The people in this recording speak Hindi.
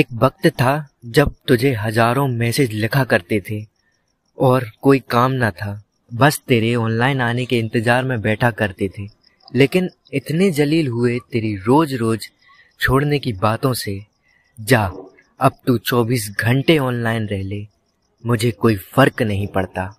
एक वक्त था जब तुझे हजारों मैसेज लिखा करते थे और कोई काम ना था बस तेरे ऑनलाइन आने के इंतज़ार में बैठा करते थे लेकिन इतने जलील हुए तेरी रोज़ रोज़ छोड़ने की बातों से जा अब तू 24 घंटे ऑनलाइन रह ले मुझे कोई फ़र्क नहीं पड़ता